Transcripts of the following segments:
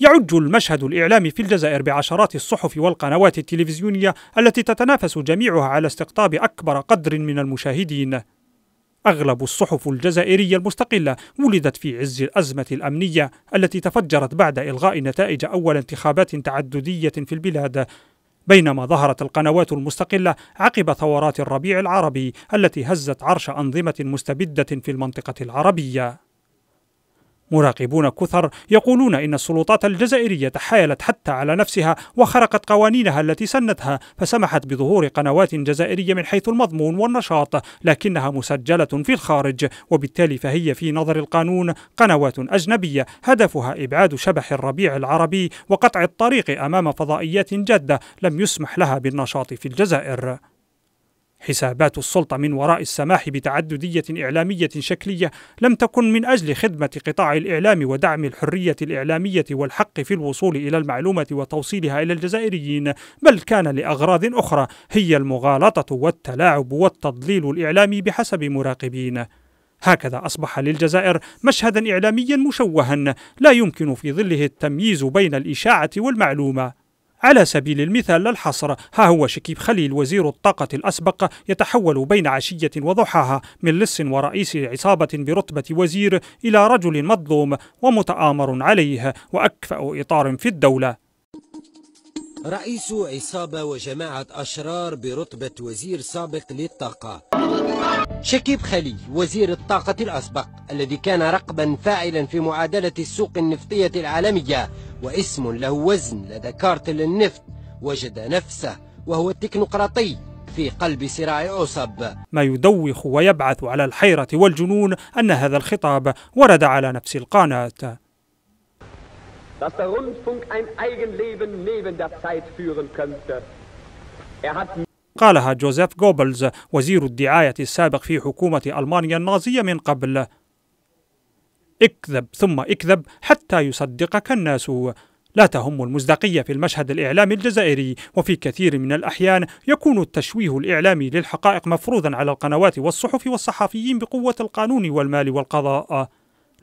يعج المشهد الإعلامي في الجزائر بعشرات الصحف والقنوات التلفزيونية التي تتنافس جميعها على استقطاب أكبر قدر من المشاهدين أغلب الصحف الجزائرية المستقلة ولدت في عز الأزمة الأمنية التي تفجرت بعد إلغاء نتائج أول انتخابات تعددية في البلاد بينما ظهرت القنوات المستقلة عقب ثورات الربيع العربي التي هزت عرش أنظمة مستبدة في المنطقة العربية مراقبون كثر يقولون إن السلطات الجزائرية تحايلت حتى على نفسها وخرقت قوانينها التي سنتها فسمحت بظهور قنوات جزائرية من حيث المضمون والنشاط لكنها مسجلة في الخارج وبالتالي فهي في نظر القانون قنوات أجنبية هدفها إبعاد شبح الربيع العربي وقطع الطريق أمام فضائيات جادة لم يسمح لها بالنشاط في الجزائر حسابات السلطة من وراء السماح بتعددية إعلامية شكلية لم تكن من أجل خدمة قطاع الإعلام ودعم الحرية الإعلامية والحق في الوصول إلى المعلومة وتوصيلها إلى الجزائريين بل كان لأغراض أخرى هي المغالطة والتلاعب والتضليل الإعلامي بحسب مراقبين هكذا أصبح للجزائر مشهدا إعلاميا مشوها لا يمكن في ظله التمييز بين الإشاعة والمعلومة على سبيل المثال الحصر ها هو شكيب خليل وزير الطاقة الأسبق يتحول بين عشية وضحاها من لص ورئيس عصابة برتبة وزير إلى رجل مظلوم ومتآمر عليه وأكفأ إطار في الدولة رئيس عصابة وجماعة أشرار برتبة وزير سابق للطاقة شكيب خليل وزير الطاقة الأسبق الذي كان رقبا فاعلا في معادلة السوق النفطية العالمية واسم له وزن لدى كارتل النفط وجد نفسه وهو التكنقراطي في قلب صراع عصب ما يدوخ ويبعث على الحيرة والجنون أن هذا الخطاب ورد على نفس القناة Dass der Rundfunk ein Eigenleben neben der Zeit führen könnte. Er hat قالها جوزيف غوبلز وزير الدعاية السابق في حكومة ألمانيا النازية من قبل اكذب ثم اكذب حتى يصدقك الناس لا تهم المصداقية في المشهد الإعلامي الجزائري وفي كثير من الأحيان يكون التشويه الإعلامي للحقائق مفروضا على القنوات والصحف والصحفيين بقوة القانون والمال والقضاء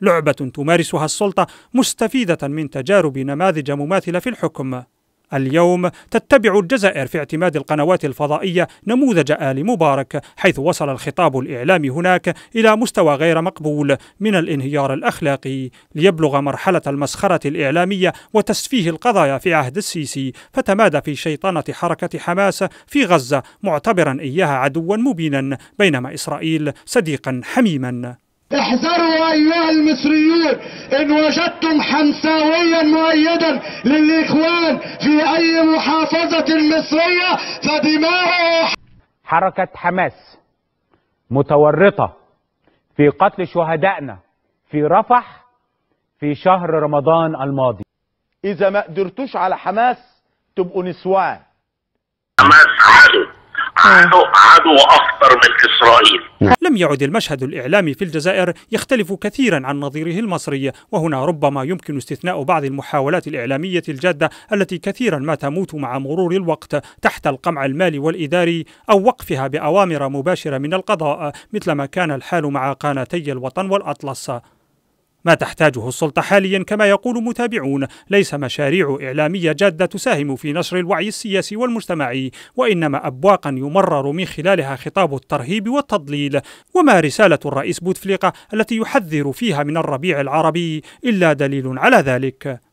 لعبة تمارسها السلطة مستفيدة من تجارب نماذج مماثلة في الحكم اليوم تتبع الجزائر في اعتماد القنوات الفضائية نموذج آل مبارك حيث وصل الخطاب الإعلامي هناك إلى مستوى غير مقبول من الانهيار الأخلاقي ليبلغ مرحلة المسخرة الإعلامية وتسفيه القضايا في عهد السيسي فتمادى في شيطنة حركة حماس في غزة معتبرا إياها عدوا مبينا بينما إسرائيل صديقا حميما احذروا ايها المصريون ان وجدتم حمساويا مؤيدا للاخوان في اي محافظة مصرية فدماءه حركة حماس متورطة في قتل شهدائنا في رفح في شهر رمضان الماضي اذا ما قدرتوش على حماس تبقوا نسوان حماس عدو عدو آه. عدو اخطر من اسرائيل نعم. لم يعد المشهد الاعلامي في الجزائر يختلف كثيرا عن نظيره المصري وهنا ربما يمكن استثناء بعض المحاولات الاعلاميه الجاده التي كثيرا ما تموت مع مرور الوقت تحت القمع المالي والاداري او وقفها باوامر مباشره من القضاء مثلما كان الحال مع قناتي الوطن والاطلس ما تحتاجه السلطة حاليا كما يقول متابعون ليس مشاريع إعلامية جادة تساهم في نشر الوعي السياسي والمجتمعي وإنما أبواقا يمرر من خلالها خطاب الترهيب والتضليل وما رسالة الرئيس بوتفليقة التي يحذر فيها من الربيع العربي إلا دليل على ذلك